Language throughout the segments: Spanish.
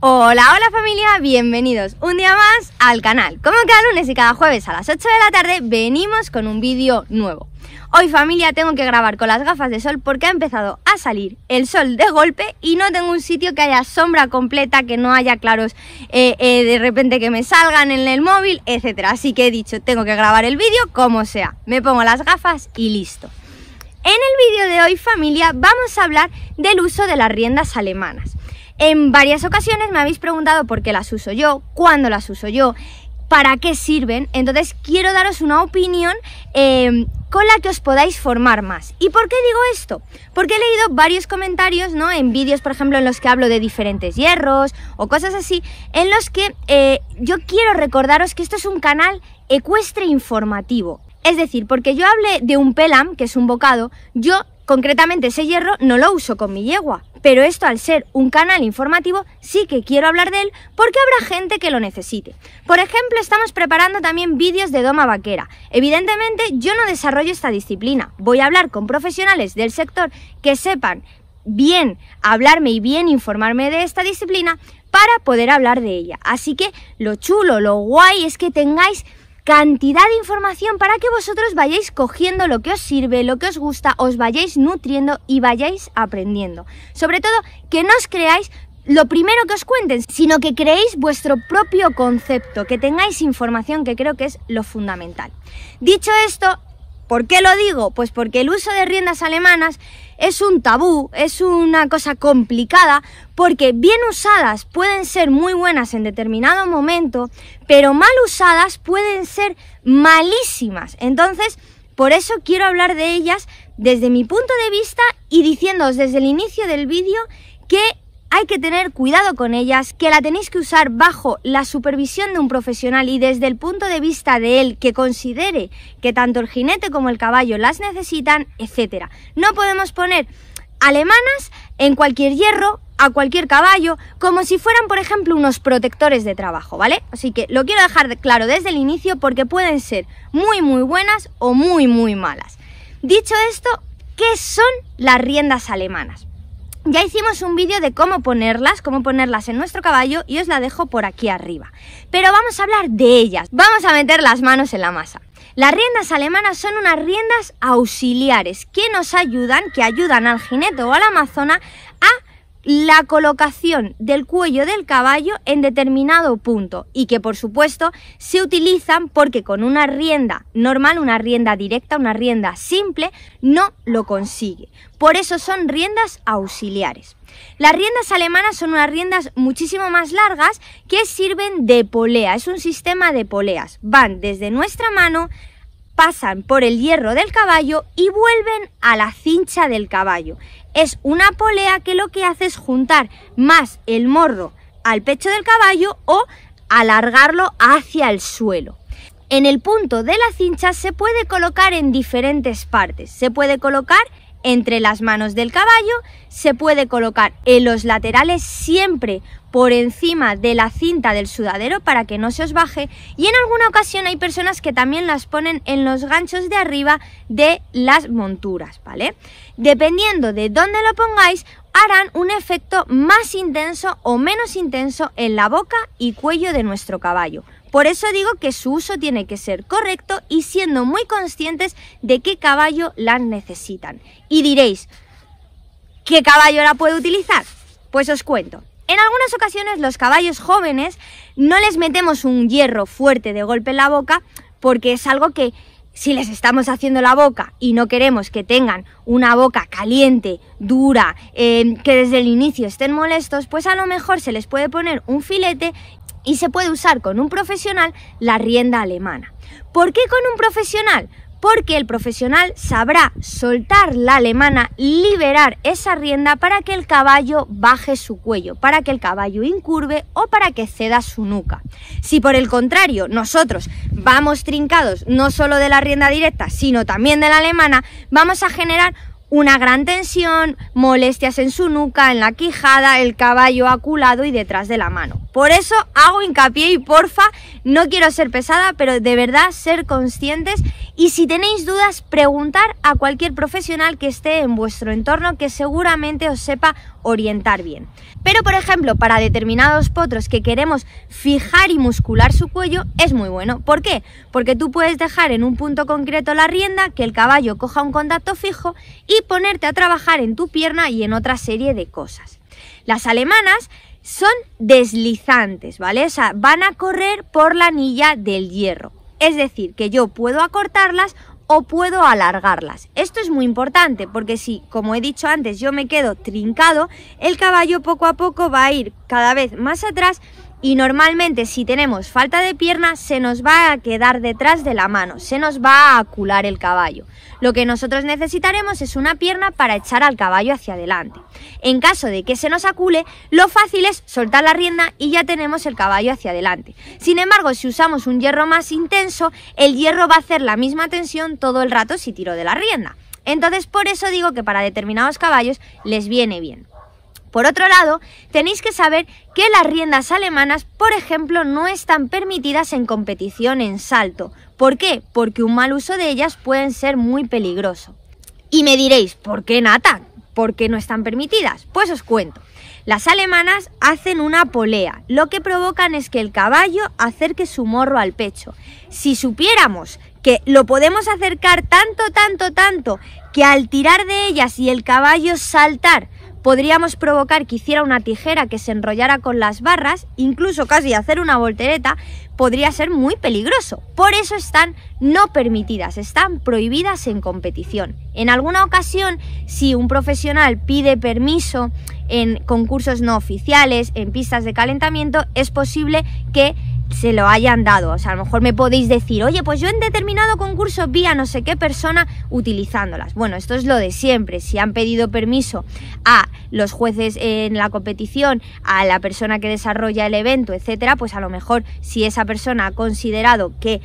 Hola, hola familia, bienvenidos un día más al canal. Como cada lunes y cada jueves a las 8 de la tarde venimos con un vídeo nuevo. Hoy familia tengo que grabar con las gafas de sol porque ha empezado a salir el sol de golpe y no tengo un sitio que haya sombra completa, que no haya claros eh, eh, de repente que me salgan en el móvil, etc. Así que he dicho, tengo que grabar el vídeo como sea. Me pongo las gafas y listo. En el vídeo de hoy familia vamos a hablar del uso de las riendas alemanas. En varias ocasiones me habéis preguntado por qué las uso yo, cuándo las uso yo, para qué sirven. Entonces quiero daros una opinión em, con la que os podáis formar más. ¿Y por qué digo esto? Porque he leído varios comentarios, ¿no? En vídeos, por ejemplo, en los que hablo de diferentes hierros o cosas así, en los que eh, yo quiero recordaros que esto es un canal ecuestre informativo. Es decir, porque yo hablé de un pelam, que es un bocado, yo Concretamente ese hierro no lo uso con mi yegua, pero esto al ser un canal informativo sí que quiero hablar de él porque habrá gente que lo necesite. Por ejemplo, estamos preparando también vídeos de doma vaquera. Evidentemente yo no desarrollo esta disciplina, voy a hablar con profesionales del sector que sepan bien hablarme y bien informarme de esta disciplina para poder hablar de ella. Así que lo chulo, lo guay es que tengáis cantidad de información para que vosotros vayáis cogiendo lo que os sirve, lo que os gusta, os vayáis nutriendo y vayáis aprendiendo. Sobre todo, que no os creáis lo primero que os cuenten, sino que creéis vuestro propio concepto, que tengáis información que creo que es lo fundamental. Dicho esto, ¿por qué lo digo? Pues porque el uso de riendas alemanas es un tabú, es una cosa complicada, porque bien usadas pueden ser muy buenas en determinado momento, pero mal usadas pueden ser malísimas. Entonces, por eso quiero hablar de ellas desde mi punto de vista y diciéndoos desde el inicio del vídeo que hay que tener cuidado con ellas, que la tenéis que usar bajo la supervisión de un profesional y desde el punto de vista de él que considere que tanto el jinete como el caballo las necesitan, etc. No podemos poner alemanas en cualquier hierro, a cualquier caballo, como si fueran, por ejemplo, unos protectores de trabajo, ¿vale? Así que lo quiero dejar claro desde el inicio porque pueden ser muy, muy buenas o muy, muy malas. Dicho esto, ¿qué son las riendas alemanas? Ya hicimos un vídeo de cómo ponerlas, cómo ponerlas en nuestro caballo y os la dejo por aquí arriba. Pero vamos a hablar de ellas, vamos a meter las manos en la masa. Las riendas alemanas son unas riendas auxiliares que nos ayudan, que ayudan al jinete o a la amazona a la colocación del cuello del caballo en determinado punto y que por supuesto se utilizan porque con una rienda normal, una rienda directa, una rienda simple, no lo consigue. Por eso son riendas auxiliares. Las riendas alemanas son unas riendas muchísimo más largas que sirven de polea, es un sistema de poleas. Van desde nuestra mano pasan por el hierro del caballo y vuelven a la cincha del caballo. Es una polea que lo que hace es juntar más el morro al pecho del caballo o alargarlo hacia el suelo. En el punto de la cincha se puede colocar en diferentes partes. Se puede colocar entre las manos del caballo, se puede colocar en los laterales siempre por encima de la cinta del sudadero para que no se os baje y en alguna ocasión hay personas que también las ponen en los ganchos de arriba de las monturas, ¿vale? Dependiendo de dónde lo pongáis, harán un efecto más intenso o menos intenso en la boca y cuello de nuestro caballo. Por eso digo que su uso tiene que ser correcto y siendo muy conscientes de qué caballo las necesitan. Y diréis, ¿qué caballo la puede utilizar? Pues os cuento. En algunas ocasiones los caballos jóvenes no les metemos un hierro fuerte de golpe en la boca porque es algo que si les estamos haciendo la boca y no queremos que tengan una boca caliente, dura, eh, que desde el inicio estén molestos, pues a lo mejor se les puede poner un filete y se puede usar con un profesional la rienda alemana. ¿Por qué con un profesional? porque el profesional sabrá soltar la alemana, liberar esa rienda para que el caballo baje su cuello, para que el caballo incurve o para que ceda su nuca. Si por el contrario nosotros vamos trincados no solo de la rienda directa, sino también de la alemana, vamos a generar una gran tensión, molestias en su nuca, en la quijada, el caballo aculado y detrás de la mano. Por eso hago hincapié y porfa, no quiero ser pesada, pero de verdad ser conscientes y si tenéis dudas, preguntar a cualquier profesional que esté en vuestro entorno que seguramente os sepa orientar bien. Pero por ejemplo, para determinados potros que queremos fijar y muscular su cuello, es muy bueno. ¿Por qué? Porque tú puedes dejar en un punto concreto la rienda, que el caballo coja un contacto fijo y y ponerte a trabajar en tu pierna y en otra serie de cosas. Las alemanas son deslizantes, ¿vale? O sea, van a correr por la anilla del hierro. Es decir, que yo puedo acortarlas o puedo alargarlas. Esto es muy importante porque si, como he dicho antes, yo me quedo trincado, el caballo poco a poco va a ir cada vez más atrás y normalmente si tenemos falta de pierna se nos va a quedar detrás de la mano, se nos va a acular el caballo. Lo que nosotros necesitaremos es una pierna para echar al caballo hacia adelante. En caso de que se nos acule, lo fácil es soltar la rienda y ya tenemos el caballo hacia adelante. Sin embargo, si usamos un hierro más intenso, el hierro va a hacer la misma tensión todo el rato si tiro de la rienda. Entonces por eso digo que para determinados caballos les viene bien. Por otro lado, tenéis que saber que las riendas alemanas, por ejemplo, no están permitidas en competición en salto. ¿Por qué? Porque un mal uso de ellas pueden ser muy peligroso. Y me diréis, ¿por qué natan? ¿Por qué no están permitidas? Pues os cuento. Las alemanas hacen una polea. Lo que provocan es que el caballo acerque su morro al pecho. Si supiéramos que lo podemos acercar tanto, tanto, tanto, que al tirar de ellas y el caballo saltar, podríamos provocar que hiciera una tijera que se enrollara con las barras, incluso casi hacer una voltereta, podría ser muy peligroso. Por eso están no permitidas, están prohibidas en competición. En alguna ocasión, si un profesional pide permiso en concursos no oficiales, en pistas de calentamiento, es posible que se lo hayan dado. O sea, a lo mejor me podéis decir, oye, pues yo en determinado concurso vi a no sé qué persona utilizándolas. Bueno, esto es lo de siempre. Si han pedido permiso a los jueces en la competición, a la persona que desarrolla el evento, etcétera, pues a lo mejor si esa persona ha considerado que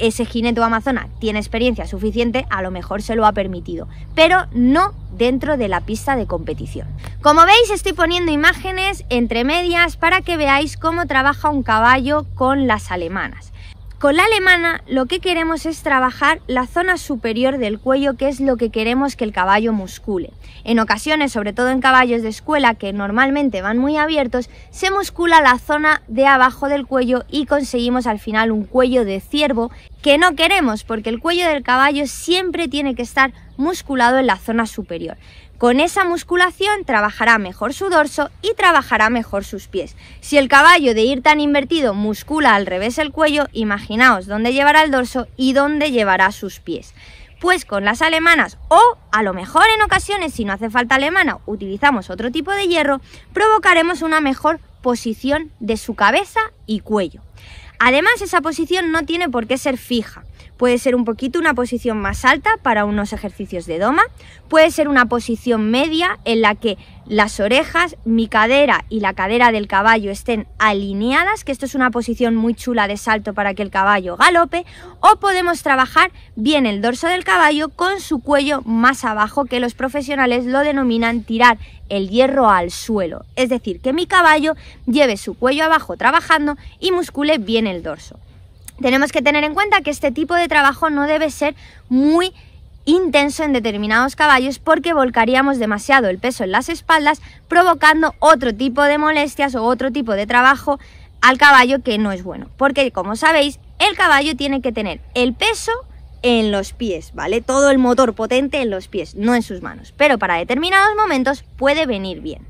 ese o amazona tiene experiencia suficiente, a lo mejor se lo ha permitido, pero no dentro de la pista de competición. Como veis estoy poniendo imágenes entre medias para que veáis cómo trabaja un caballo con las alemanas. Con la alemana lo que queremos es trabajar la zona superior del cuello, que es lo que queremos que el caballo muscule. En ocasiones, sobre todo en caballos de escuela que normalmente van muy abiertos, se muscula la zona de abajo del cuello y conseguimos al final un cuello de ciervo que no queremos porque el cuello del caballo siempre tiene que estar musculado en la zona superior. Con esa musculación trabajará mejor su dorso y trabajará mejor sus pies. Si el caballo de ir tan invertido muscula al revés el cuello, imaginaos dónde llevará el dorso y dónde llevará sus pies. Pues con las alemanas o a lo mejor en ocasiones si no hace falta alemana utilizamos otro tipo de hierro, provocaremos una mejor posición de su cabeza y cuello. Además, esa posición no tiene por qué ser fija. Puede ser un poquito una posición más alta para unos ejercicios de doma, puede ser una posición media en la que las orejas, mi cadera y la cadera del caballo estén alineadas, que esto es una posición muy chula de salto para que el caballo galope, o podemos trabajar bien el dorso del caballo con su cuello más abajo, que los profesionales lo denominan tirar el hierro al suelo, es decir, que mi caballo lleve su cuello abajo trabajando y muscule bien el dorso. Tenemos que tener en cuenta que este tipo de trabajo no debe ser muy intenso en determinados caballos porque volcaríamos demasiado el peso en las espaldas provocando otro tipo de molestias o otro tipo de trabajo al caballo que no es bueno. Porque como sabéis, el caballo tiene que tener el peso en los pies, ¿vale? Todo el motor potente en los pies, no en sus manos. Pero para determinados momentos puede venir bien.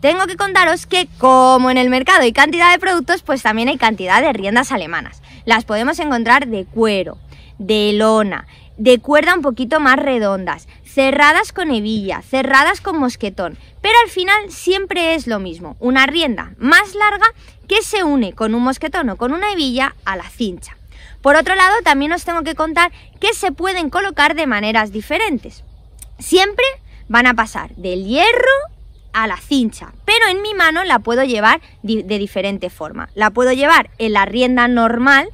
Tengo que contaros que como en el mercado hay cantidad de productos, pues también hay cantidad de riendas alemanas. Las podemos encontrar de cuero, de lona, de cuerda un poquito más redondas, cerradas con hebilla, cerradas con mosquetón, pero al final siempre es lo mismo, una rienda más larga que se une con un mosquetón o con una hebilla a la cincha. Por otro lado, también os tengo que contar que se pueden colocar de maneras diferentes. Siempre van a pasar del hierro a la cincha, pero en mi mano la puedo llevar de diferente forma. La puedo llevar en la rienda normal,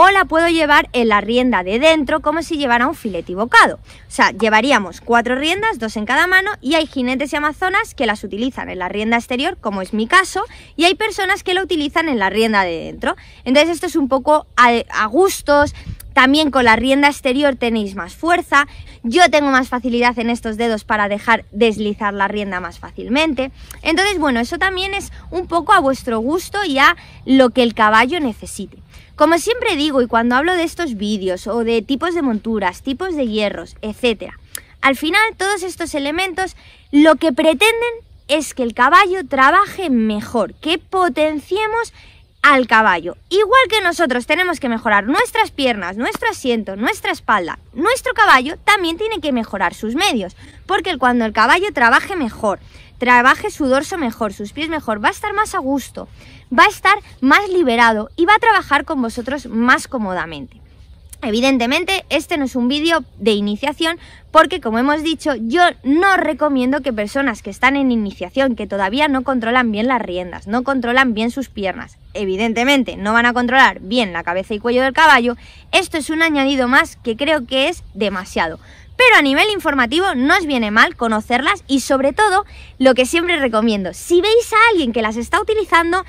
o la puedo llevar en la rienda de dentro como si llevara un filete bocado. O sea, llevaríamos cuatro riendas, dos en cada mano y hay jinetes y amazonas que las utilizan en la rienda exterior, como es mi caso, y hay personas que la utilizan en la rienda de dentro. Entonces esto es un poco a, a gustos, también con la rienda exterior tenéis más fuerza. Yo tengo más facilidad en estos dedos para dejar deslizar la rienda más fácilmente. Entonces, bueno, eso también es un poco a vuestro gusto y a lo que el caballo necesite. Como siempre digo y cuando hablo de estos vídeos o de tipos de monturas, tipos de hierros, etc., al final todos estos elementos lo que pretenden es que el caballo trabaje mejor, que potenciemos al caballo. Igual que nosotros tenemos que mejorar nuestras piernas, nuestro asiento, nuestra espalda, nuestro caballo también tiene que mejorar sus medios, porque cuando el caballo trabaje mejor, trabaje su dorso mejor, sus pies mejor, va a estar más a gusto va a estar más liberado y va a trabajar con vosotros más cómodamente. Evidentemente, este no es un vídeo de iniciación porque, como hemos dicho, yo no recomiendo que personas que están en iniciación, que todavía no controlan bien las riendas, no controlan bien sus piernas, evidentemente no van a controlar bien la cabeza y cuello del caballo, esto es un añadido más que creo que es demasiado. Pero a nivel informativo no os viene mal conocerlas y sobre todo lo que siempre recomiendo, si veis a alguien que las está utilizando,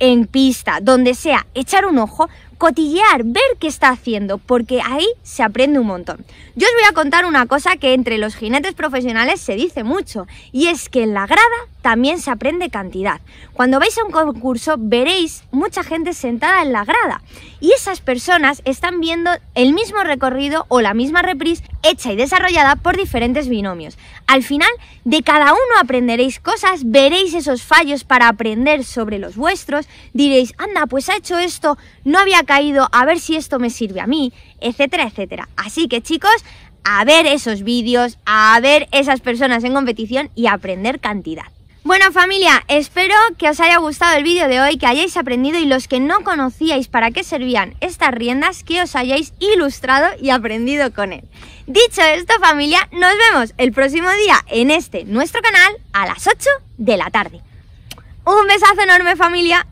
en pista, donde sea, echar un ojo, cotillear, ver qué está haciendo, porque ahí se aprende un montón. Yo os voy a contar una cosa que entre los jinetes profesionales se dice mucho, y es que en la grada también se aprende cantidad. Cuando vais a un concurso veréis mucha gente sentada en la grada, y esas personas están viendo el mismo recorrido o la misma reprise hecha y desarrollada por diferentes binomios. Al final, de cada uno aprenderéis cosas, veréis esos fallos para aprender sobre los vuestros, diréis, anda, pues ha hecho esto, no había caído, a ver si esto me sirve a mí, etcétera, etcétera. Así que chicos, a ver esos vídeos, a ver esas personas en competición y aprender cantidad. Bueno familia, espero que os haya gustado el vídeo de hoy, que hayáis aprendido y los que no conocíais para qué servían estas riendas, que os hayáis ilustrado y aprendido con él. Dicho esto familia, nos vemos el próximo día en este nuestro canal a las 8 de la tarde. Un besazo enorme familia.